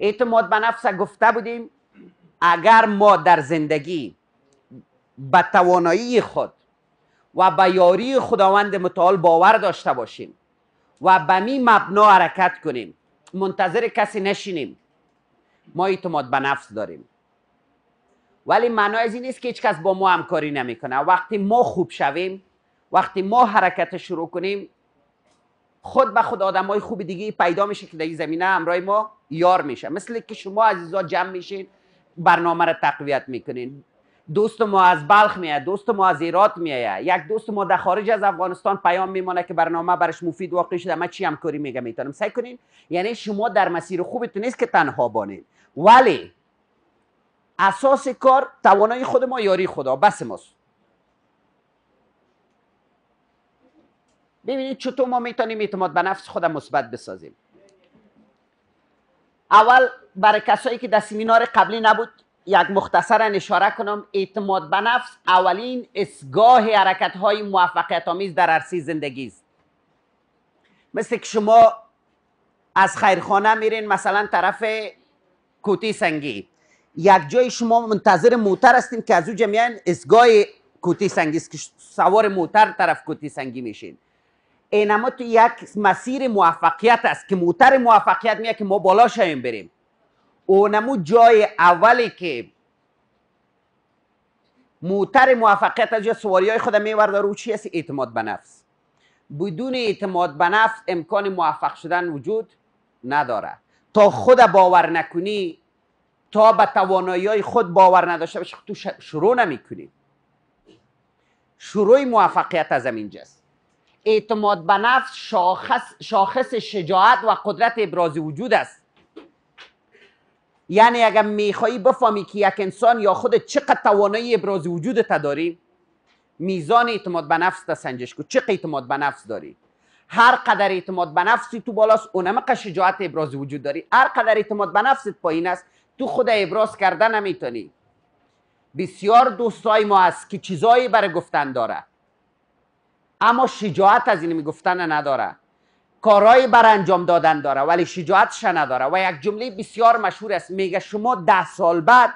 اعتماد به نفس گفته بودیم اگر ما در زندگی به توانایی خود و به یاری خداوند متعال باور داشته باشیم و به می مبنا حرکت کنیم منتظر کسی نشینیم ما اعتماد به نفس داریم ولی معنای از این نیست که هیچ کس با ما همکاری نمیکنه وقتی ما خوب شویم وقتی ما حرکت شروع کنیم خود به خود آدم های خوب دیگه پیدا میشه که در این زمینه همراه ما یار میشه مثل که شما عزیزا جمع میشین برنامه را تقویت میکنین دوست ما از بلخ میاد دوست ما از ایرات میاد یک دوست ما در خارج از افغانستان پیام میمانه که برنامه برش مفید واقع شده ما چی همکاری میگم میتونم سعی کنین یعنی شما در مسیر خوبتون نیست که تنها بانین ولی اساس کار توانایی خود ما یاری خدا بس ماست ببینید چطور ما میتونیم اعتماد به نفس خودم مثبت بسازیم اول برای کسایی که در سمینار قبلی نبود یک مختصر اشاره کنم اعتماد به نفس اولین اسگاه حرکت های موفقیت آمیز در عرصه زندگی است مثل که شما از خیرخانه میرین مثلا طرف کوتی سنگی یک جای شما منتظر موتر هستین که از او اسگاه کوتی سنگی است که سوار موتر طرف کوتی سنگی میشین اینما تو یک مسیر موفقیت است که موتر موفقیت میه که ما بالا شویم بریم اونمو جای اولی که موتر موفقیت از سواری های خود میوردار رو چی است اعتماد به نفس بدون اعتماد به نفس امکان موفق شدن وجود نداره تا خود باور نکنی تا به توانایی های خود باور نداشته باشی تو شروع نمیکنی شروع موفقیت از اینجاست اعتماد به نفس شاخص, شاخص شجاعت و قدرت ابراز وجود است یعنی اگر میخوایی بفهمی که یک انسان یا خود چقدر توانایی ابراز تا داری میزان اعتماد به نفس تا سنجش کو چقدر اعتماد به نفس داری هر قدر اعتماد به نفسی تو بالاست اونم که شجاعت ابراز وجود داری هر قدر اعتماد به نفست پایین است تو خود ابراز کرده نمیتونی بسیار دوستای ما هست که چیزایی برای گفتن داره اما شجاعت از این میگفتن نداره کارهای بر انجام دادن داره ولی شجاعتش نداره و یک جمله بسیار مشهور است میگه شما ده سال بعد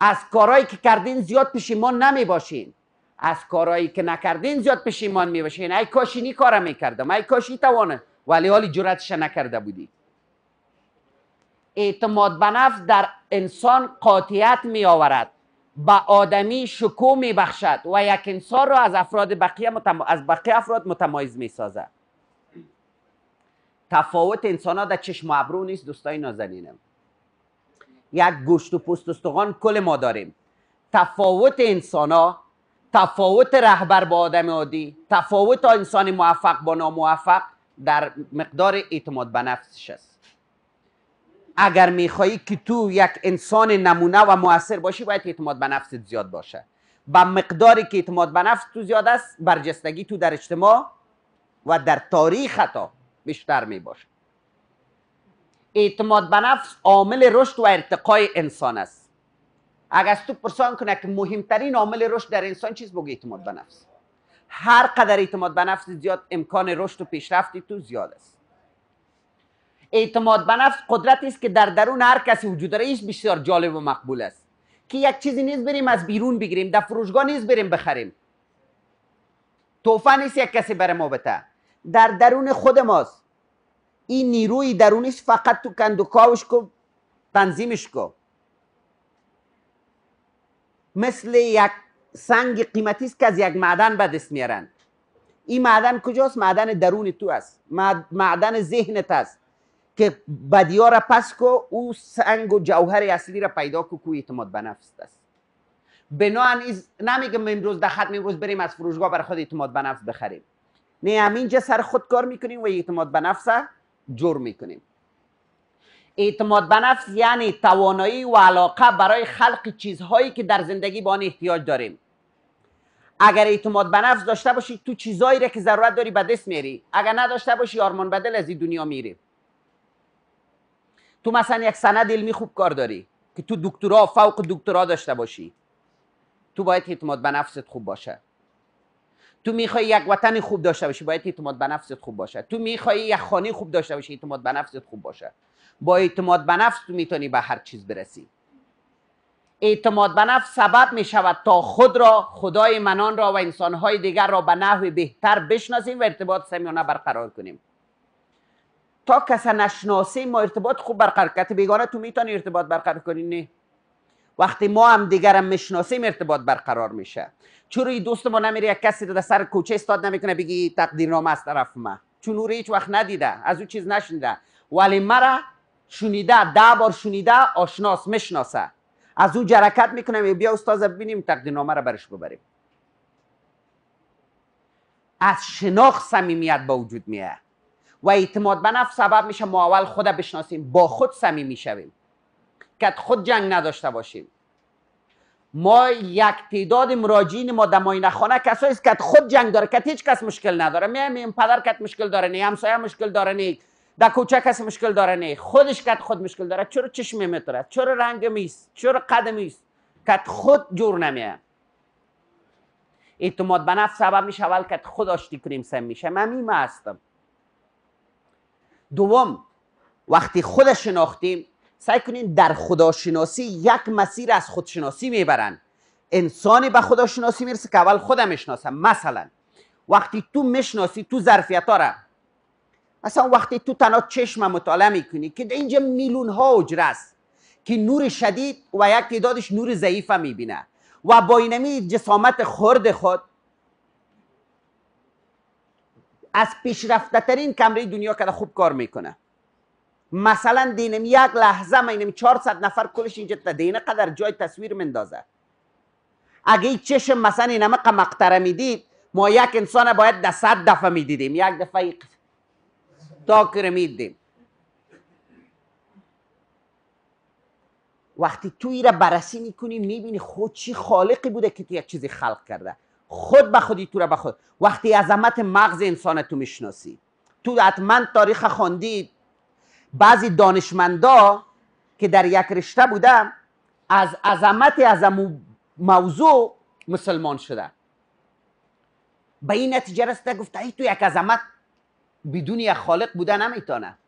از کارایی که کردین زیاد پشیمان نمی باشین از کارایی که نکردین زیاد پشیمان می باشین ای کاش اینی کارا میکردم ای کاش توانه ولی حالی جراتش نکرده بودی اعتماد به نفس در انسان قاطعیت می آورد به آدمی شکو می بخشد و یک انسان را از افراد بقیه متم... از بقیه افراد متمایز می سازد تفاوت انسان ها در چشم و ابرو نیست دوستای نازنینم یک گوشت و پوست استخوان کل ما داریم تفاوت انسان ها تفاوت رهبر با آدم عادی تفاوت انسان موفق با ناموفق در مقدار اعتماد به نفسش است اگر میخوایی که تو یک انسان نمونه و موثر باشی باید اعتماد به نفست زیاد باشه و مقداری که اعتماد به نفس تو زیاد است برجستگی تو در اجتماع و در تاریخ حتی بیشتر می باشه اعتماد به نفس عامل رشد و ارتقای انسان است اگر تو پرسان کنه که مهمترین عامل رشد در انسان چیز بگو اعتماد به نفس هر قدر اعتماد به نفس زیاد امکان رشد و پیشرفتی تو زیاد است اعتماد به نفس قدرتی است که در درون هر کسی وجود داره ایش بسیار جالب و مقبول است که یک چیزی نیز بریم از بیرون بگیریم در فروشگاه نیز بریم بخریم توفه نیست یک کسی بر ما بته در درون خود ماست این نیروی درونش فقط تو کندوکاوش کو تنظیمش کو مثل یک سنگ قیمتی است که از یک معدن به دست میارند. این معدن کجاست معدن درون تو است معدن ذهنت است که بدی را پس کو او سنگ و جوهر اصلی را پیدا کو کو اعتماد به نفس است نمیگم از نمیگم امروز در ختم امروز بریم از فروشگاه بر خود اعتماد به نفس بخریم نه همینجا سر خود کار میکنیم و اعتماد به نفس جور میکنیم اعتماد به نفس یعنی توانایی و علاقه برای خلق چیزهایی که در زندگی با آن احتیاج داریم اگر اعتماد به نفس داشته باشی تو چیزهایی را که ضرورت داری به دست میری اگر نداشته باشی آرمان بدل از این دنیا میری تو مثلا یک سند علمی خوب کار داری که تو دکترا فوق دکترا داشته باشی تو باید اعتماد به نفست خوب باشه تو میخوای یک وطن خوب داشته باشی باید اعتماد به نفست خوب باشه تو میخوای یک خانه خوب داشته باشی اعتماد به نفست خوب باشه با اعتماد به نفس تو میتونی به هر چیز برسی اعتماد به نفس سبب می شود تا خود را خدای منان را و انسانهای دیگر را به نحو بهتر بشناسیم و ارتباط سمیانه برقرار کنیم تا کس نشناسه ما ارتباط خوب برقرار کرد بیگانه تو میتونی ارتباط برقرار کنی نه وقتی ما هم دیگرم میشناسیم ارتباط برقرار میشه چون روی دوست ما نمیری یک کسی در سر کوچه استاد نمیکنه بگی تقدیرنامه از طرف ما چون او هیچ وقت ندیده از او چیز نشنیده ولی مرا شنیده ده بار شنیده آشناس میشناسه از او جرکت میکنم بیا استاد ببینیم نامه را برش ببریم از شناخت صمیمیت با وجود میاد و اعتماد به نفس سبب میشه ما اول خود بشناسیم با خود صمیمی شویم که خود جنگ نداشته باشیم ما یک تعداد مراجعین ما در ماینه خانه کسایی است که خود جنگ داره که هیچ کس مشکل نداره میایم پدر کت مشکل داره نه همسایه مشکل داره نه در کوچه کسی مشکل داره نه خودش کت خود مشکل داره چرا چشم میتره چرا رنگ میست چرا قد میست کت خود جور نمیه اعتماد به نفس سبب میشه اول که خود آشتی کنیم سم میشه من هستم دوم وقتی خود شناختیم سعی کنین در خداشناسی یک مسیر از خودشناسی میبرن انسانی به خداشناسی میرسه که اول خودم میشناسه. مثلا وقتی تو میشناسی تو ظرفیت را. مثلا وقتی تو تنها چشم مطالعه میکنی که در اینجا میلون ها اجره است که نور شدید و یک تعدادش نور ضعیف میبینه و با اینمی جسامت خرد خود از پیشرفته ترین کمره دنیا که خوب کار میکنه مثلا دینم یک لحظه من 400 نفر کلش اینجا تا دینه قدر جای تصویر مندازه اگه ای چشم مثلا این قمقتره میدید ما یک انسان باید ده صد دفعه میدیدیم یک دفعه تا میدیم وقتی توی را بررسی میکنی میبینی خود چی خالقی بوده که تو یک چیزی خلق کرده خود به خودی تو را به خود وقتی عظمت مغز انسان تو میشناسی تو حتما تاریخ خواندید بعضی دانشمندا که در یک رشته بودن از عظمت از موضوع مسلمان شده به این نتیجه رسته گفته ای تو یک عظمت بدون یک خالق بوده نمیتانه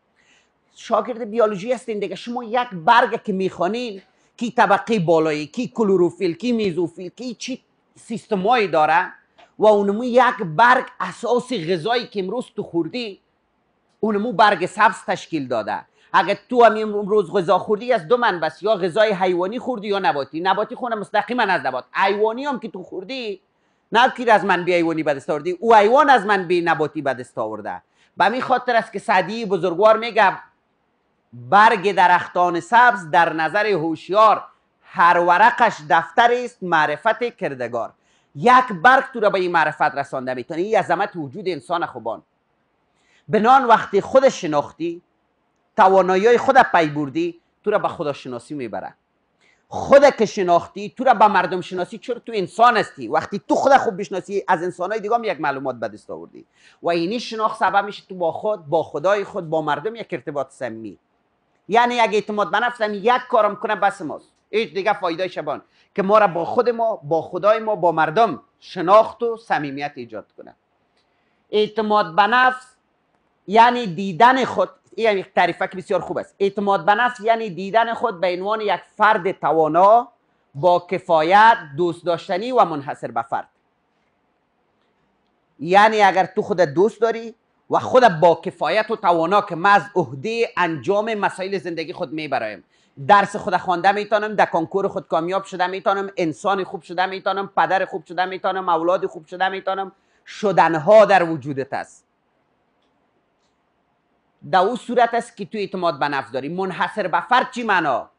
شاگرد بیولوژی هستین دیگه شما یک برگ که میخوانین کی طبقه بالایی کی کلوروفیل کی میزوفیل کی چی سیستمایی داره و اونمو یک برگ اساس غذایی که امروز تو خوردی اونمو برگ سبز تشکیل داده اگه تو هم امروز غذا خوردی از دو منبع یا غذای حیوانی خوردی یا نباتی نباتی خونه مستقیما از نبات حیوانی هم که تو خوردی نه کی از بی حیوانی بدست آوردی او حیوان از بی نباتی بدست آورده به می خاطر است که سعدی بزرگوار میگه برگ درختان سبز در نظر هوشیار هر ورقش دفتر است معرفت کردگار یک برق تو را به این معرفت رسانده میتونه این عظمت وجود انسان خوبان بنان وقتی خود شناختی توانایی های خود پی بردی تو را به خدا شناسی میبره خود که شناختی تو را به مردم شناسی چرا تو انسان هستی وقتی تو خود خوب بشناسی از های دیگه هم یک معلومات به دست آوردی و اینی شناخت سبب میشه تو با خود با خدای خود با مردم یک ارتباط سمی یعنی اگه اعتماد به نفسم یک کارم کنه بس ماست هیچ دیگه فایده شبان که ما را با خود ما با خدای ما با مردم شناخت و صمیمیت ایجاد کنه اعتماد به نفس یعنی دیدن خود این یک یعنی تعریفه که بسیار خوب است اعتماد به نفس یعنی دیدن خود به عنوان یک فرد توانا با کفایت دوست داشتنی و منحصر به فرد یعنی اگر تو خودت دوست داری و خود با کفایت و توانا که من از عهده انجام مسائل زندگی خود میبرایم درس خود خوانده میتونم در کنکور خود کامیاب شده میتونم انسان خوب شده میتونم پدر خوب شده میتونم اولاد خوب شده شدن ها در وجودت است در او صورت است که تو اعتماد به نفس داری منحصر به فرد چی معنا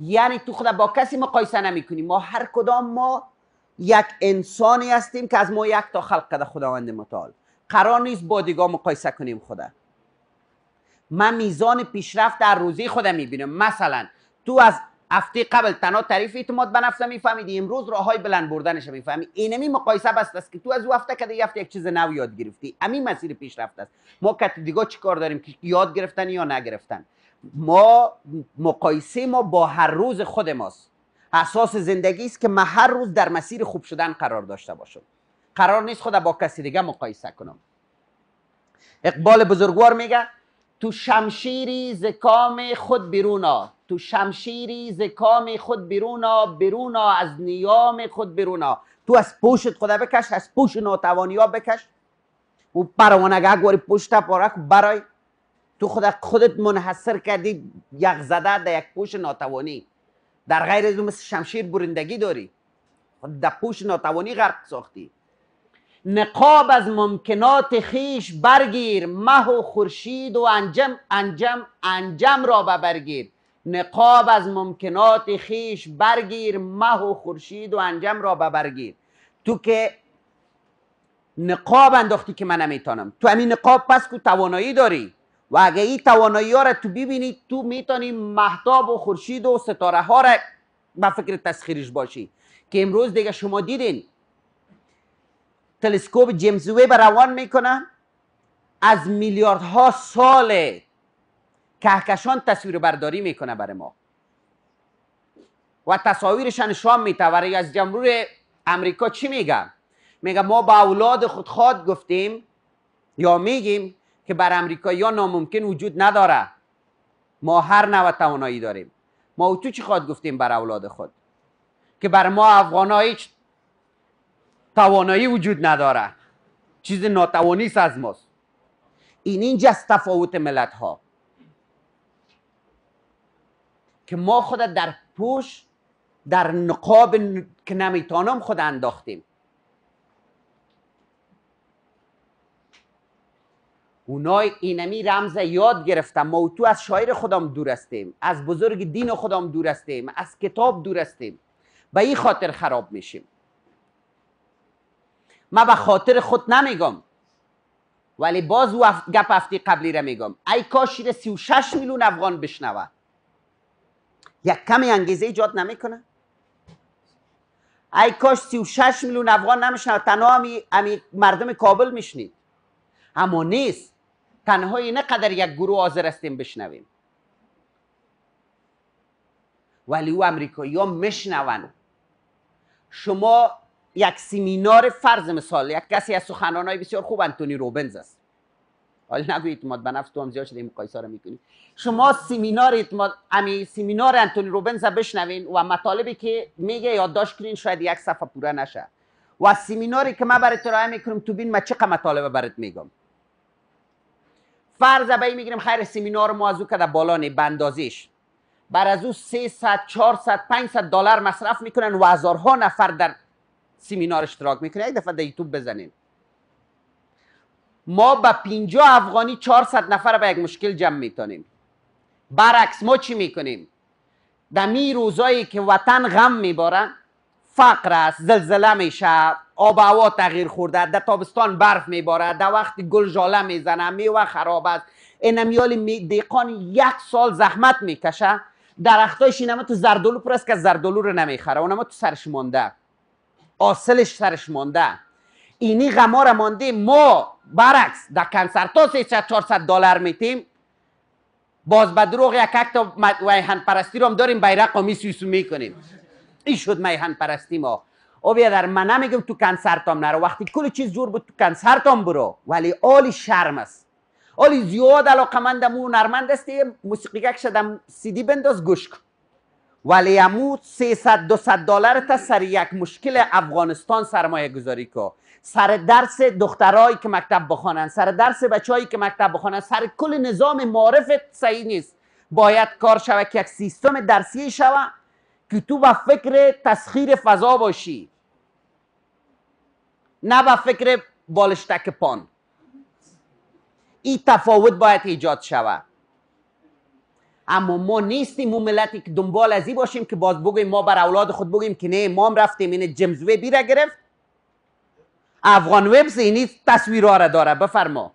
یعنی تو خود با کسی مقایسه نمی کنی ما هر کدام ما یک انسانی هستیم که از ما یک تا خلق کرده خداوند متعال قرار نیست با دیگاه مقایسه کنیم خدا من میزان پیشرفت در روزی خودم میبینم مثلا تو از هفته قبل تنها تعریف اعتماد به نفس میفهمیدی امروز راه های بلند بردنش میفهمی اینمی مقایسه بست است که تو از او هفته کده هفته یک چیز نو یاد گرفتی امی مسیر پیشرفت است ما کت دیگه چی کار داریم که یاد گرفتن یا نگرفتن ما مقایسه ما با هر روز خود ماست اساس زندگی است که ما هر روز در مسیر خوب شدن قرار داشته باشم قرار نیست خود با کسی دیگه مقایسه کنم اقبال بزرگوار میگه تو شمشیری ز کام خود بیرونا تو شمشیری ز کام خود بیرونا بیرونا از نیام خود بیرونا تو از پوشت خدا بکش از پوش ناتوانی ها بکش و پروانگه گوری پشت پارک خب برای تو خدا خودت منحصر کردی یک زده در یک پوش ناتوانی در غیر از مثل شمشیر برندگی داری خب در پوش ناتوانی غرق ساختی نقاب از ممکنات خیش برگیر مه و خورشید و انجم انجم انجم را ببرگیر نقاب از ممکنات خیش برگیر مه و خورشید و انجم را برگیر. تو که نقاب انداختی که من نمیتونم تو همین نقاب پس کو توانایی داری و اگه این توانایی ها را تو ببینی تو میتونی محتاب و خورشید و ستاره ها را به فکر تسخیرش باشی که امروز دیگه شما دیدین تلسکوپ جیمز ویب روان میکنن از میلیاردها سال کهکشان تصویر برداری میکنه برای ما و تصاویرشان نشان میته و از جمهور امریکا چی میگم میگه ما به اولاد خود خواد گفتیم یا میگیم که بر یا ناممکن وجود نداره ما هر نوع توانایی داریم ما او تو چی خواد گفتیم بر اولاد خود که بر ما افغانایی توانایی وجود نداره، چیز ناتوانی از ماست این اینجا از تفاوت ملت ها که ما خود در پوش در نقاب که نمیتانم خود انداختیم اونای اینمی رمز یاد گرفتم ما تو از شاعر خودم دور هستیم از بزرگ دین خودم دور هستیم از کتاب دور هستیم به این خاطر خراب میشیم ما به خاطر خود نمیگم ولی باز او گپ هفته قبلی را میگم ای کاش را 36 میلیون افغان بشنوه یک کمی انگیزه ایجاد نمیکنه ای کاش 36 میلیون افغان نمیشن، تنها همی, مردم کابل میشنید اما نیست تنها اینقدر یک گروه حاضر هستیم بشنویم ولی او امریکایی ها میشنوند شما یک سیمینار فرض مثال یک کسی از سخنانای های بسیار خوب انتونی روبنز است حالا نگو اعتماد به نفس تو هم زیاد شده این مقایسه رو میکنید شما سیمینار اعتماد امی سیمینار انتونی روبنز را بشنوین و مطالبی که میگه یادداشت کنین شاید یک صفحه پوره نشه و سیمیناری که ما برای تو میکنم تو بین ما چه مطالبه برات میگم فرض به میگیریم خیر سیمینار ما از او کده بالا بندازیش بر از او 300 400 500 دلار مصرف میکنن و هزارها نفر در سیمینار اشتراک میکنه، یک دفعه در یوتیوب بزنین ما با 50 افغانی 400 نفر به یک مشکل جمع میتونیم برعکس ما چی میکنیم در می روزایی که وطن غم میباره فقر است زلزله میشه آب هوا تغییر خورده در تابستان برف میباره در وقت گل جاله میزنه میوه خراب است اینمیال دیقان یک سال زحمت میکشه درختایش اینما تو زردلو پر است که زردلو رو نمیخره اونما تو سرش مانده حاصلش سرش مانده اینی غما را مانده ما برعکس در کنسرتا 300 400 دلار میتیم باز به دروغ یک تا ویهن پرستی رو هم داریم بیرق و میسویسو میکنیم این شد میهن پرستی ما او در من نمیگم تو هم نرو وقتی کل چیز جور بود تو هم برو ولی آلی شرم است آلی زیاد علاقمندم و نرمند است موسیقی شدم سیدی بنداز گوش کن امو 300 200 دلار تا سر یک مشکل افغانستان سرمایه گذاری کو سر درس دخترایی که مکتب بخوانن سر درس بچایی که مکتب بخوانن سر کل نظام معرفت صحیح نیست باید کار شوه که یک سیستم درسی شوه که تو به فکر تسخیر فضا باشی نه با فکر بالشتک پان این تفاوت باید ایجاد شود اما ما نیستیم اون ملتی که دنبال ازی باشیم که باز بگویم ما بر اولاد خود بگویم که نه ما هم رفتیم این یعنی جمز بیره را گرفت افغان ویبز اینی تصویرها را داره بفرما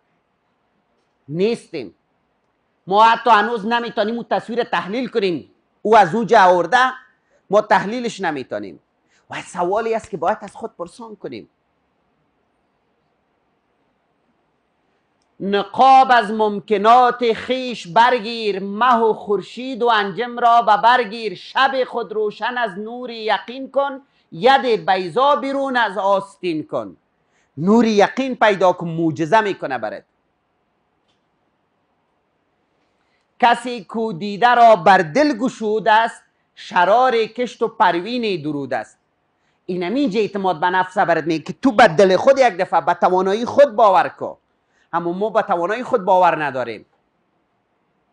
نیستیم ما حتی هنوز نمیتونیم اون تصویر تحلیل کنیم او از او آورده ما تحلیلش نمیتونیم و سوالی است که باید از خود پرسان کنیم نقاب از ممکنات خیش برگیر مه و خورشید و انجم را به برگیر شب خود روشن از نور یقین کن ید بیزا بیرون از آستین کن نور یقین پیدا کن معجزه میکنه برد کسی کو دیده را بر دل گشود است شرار کشت و پروین درود است اینمی اینجا اعتماد به نفس برد می که تو به دل خود یک دفعه به توانایی خود باور کن اما ما به توانایی خود باور نداریم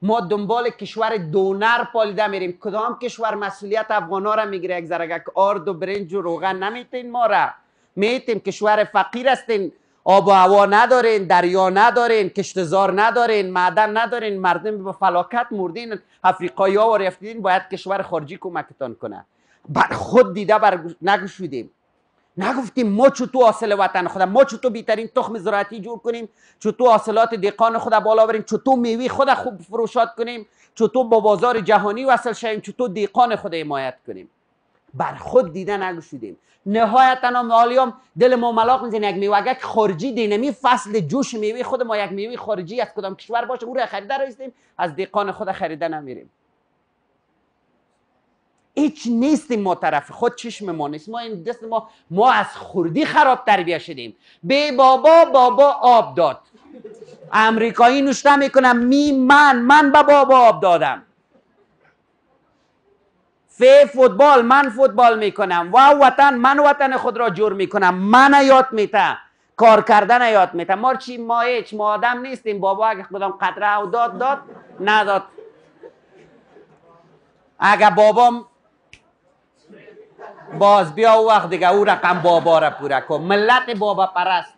ما دنبال کشور دونر پالیده میریم کدام کشور مسئولیت افغانا را میگیره یک زرگک آرد و برنج و روغن نمیتین ما را میتیم کشور فقیر هستین آب و هوا ندارین دریا ندارین کشتزار ندارین معدن ندارین مردم به فلاکت مردین افریقایی ها و رفتین باید کشور خارجی کمکتان کنه بر خود دیده بر نگشودیم نگفتیم ما چو تو حاصل وطن خودم ما چو تو بیترین تخم زراعتی جور کنیم چو تو حاصلات دیقان خود بالا بریم چو تو میوه خود خوب فروشات کنیم چو تو با بازار جهانی وصل شویم چو تو دیقان خود حمایت کنیم بر خود دیده نگوشیدیم نهایتا مالیام دل ما ملاق میزنه یک میوه خارجی دینمی فصل جوش میوه خود ما یک میوه خارجی از کدام کشور باشه او را خریده رایستیم از دیقان خود خریده نمیریم هیچ نیستیم ما طرف خود چشم ما نیست ما این دست ما ما از خوردی خراب تربیه شدیم به بابا بابا آب داد امریکایی نوشته میکنم می من من به بابا آب دادم فی فوتبال من فوتبال میکنم و وطن من وطن خود را جور میکنم من یاد میتم کار کردن یاد میتم ما چی ما هیچ ما آدم نیستیم بابا اگه خودم قدره او داد داد نداد اگه بابام باز بیا او وقت دیگه او رقم بابا را پوره کن ملت بابا پرست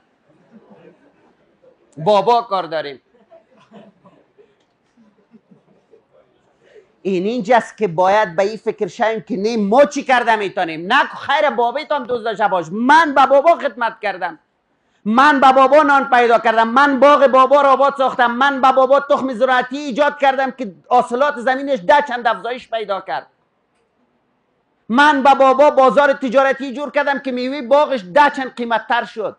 بابا کار داریم این اینجاست که باید به این فکر شویم که نه ما چی کرده میتونیم نه خیر بابیتان هم دوست باش من به بابا خدمت کردم من به بابا نان پیدا کردم من باغ بابا را آباد ساختم من به بابا تخم زراعتی ایجاد کردم که حاصلات زمینش ده چند افزایش پیدا کرد من به بابا بازار تجارتی جور کردم که میوه باغش ده چند قیمت تر شد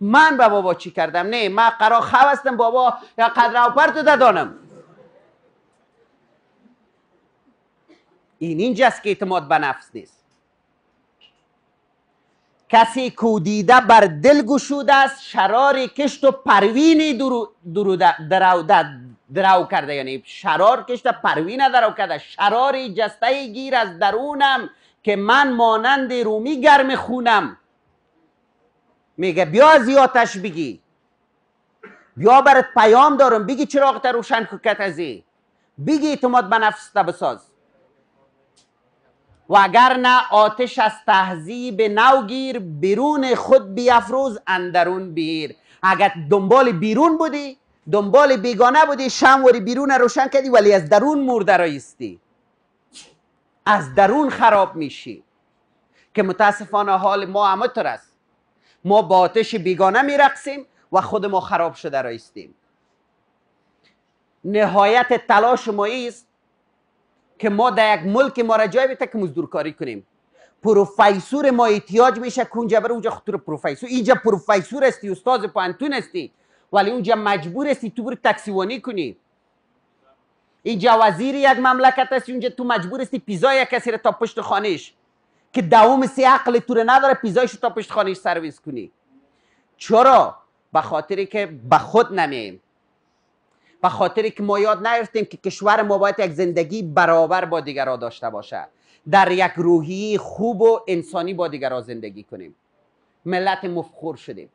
من به بابا چی کردم نه من قرار هستم بابا یا قدر او ددانم دادانم این اینجاست که اعتماد به نفس نیست کسی کودیده بر دل گشوده است شراری کشت و پروین درو, درو, درو کرده یعنی شرار کشته پروینه درو کرده شراری جسته گیر از درونم که من مانند رومی گرم خونم میگه بیا از آتش بگی بیا برات پیام دارم بگی چراغ تا روشن کت ازی بگی اعتماد به نفس تا بساز و اگر نه آتش از تهذیب گیر بیرون خود بیافروز اندرون بیر اگر دنبال بیرون بودی دنبال بیگانه بودی شموری بیرون روشن کردی ولی از درون مرده رایستی از درون خراب میشی که متاسفانه حال ما همطور است ما با آتش بیگانه میرقصیم و خود ما خراب شده رایستیم نهایت تلاش ما است که ما در یک ملک ما را جای کاری که مزدورکاری کنیم پروفیسور ما احتیاج میشه که اونجا بر اونجا خطور پروفیسور اینجا پروفیسور استی استاز پانتون استی ولی اونجا مجبور هستی تو برو تکسیوانی کنی اینجا وزیر یک مملکت است اونجا تو مجبور هستی پیزا یک کسی رو تا پشت خانش که دوام سی عقل تو رو نداره پیزایش تا پشت خانش سرویس کنی چرا به خاطری که به خود نمیم به خاطری که ما یاد نگرفتیم که کشور ما باید یک زندگی برابر با دیگرها داشته باشه در یک روحی خوب و انسانی با دیگرها زندگی کنیم ملت مفخور شدیم